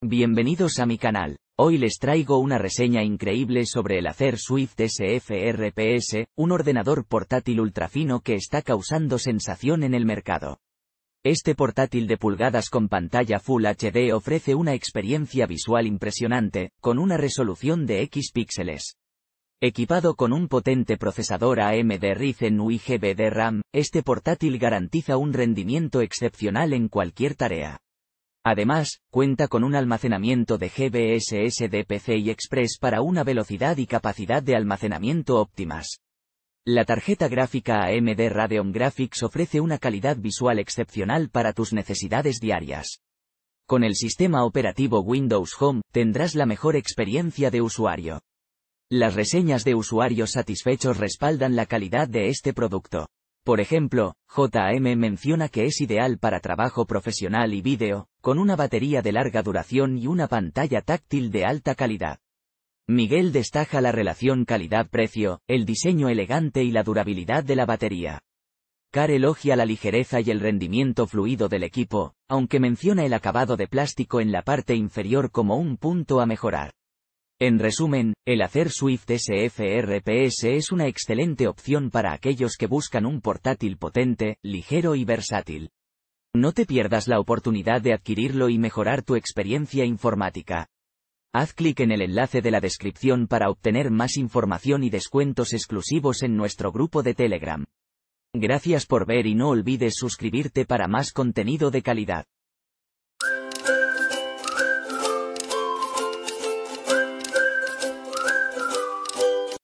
Bienvenidos a mi canal. Hoy les traigo una reseña increíble sobre el Acer Swift SFRPS, un ordenador portátil ultrafino que está causando sensación en el mercado. Este portátil de pulgadas con pantalla Full HD ofrece una experiencia visual impresionante, con una resolución de X píxeles. Equipado con un potente procesador AMD Ryzen UI de RAM, este portátil garantiza un rendimiento excepcional en cualquier tarea. Además, cuenta con un almacenamiento de GBS SSD PC y Express para una velocidad y capacidad de almacenamiento óptimas. La tarjeta gráfica AMD Radeon Graphics ofrece una calidad visual excepcional para tus necesidades diarias. Con el sistema operativo Windows Home, tendrás la mejor experiencia de usuario. Las reseñas de usuarios satisfechos respaldan la calidad de este producto. Por ejemplo, JM menciona que es ideal para trabajo profesional y vídeo, con una batería de larga duración y una pantalla táctil de alta calidad. Miguel destaja la relación calidad-precio, el diseño elegante y la durabilidad de la batería. Car elogia la ligereza y el rendimiento fluido del equipo, aunque menciona el acabado de plástico en la parte inferior como un punto a mejorar. En resumen, el hacer Swift SFRPS es una excelente opción para aquellos que buscan un portátil potente, ligero y versátil. No te pierdas la oportunidad de adquirirlo y mejorar tu experiencia informática. Haz clic en el enlace de la descripción para obtener más información y descuentos exclusivos en nuestro grupo de Telegram. Gracias por ver y no olvides suscribirte para más contenido de calidad.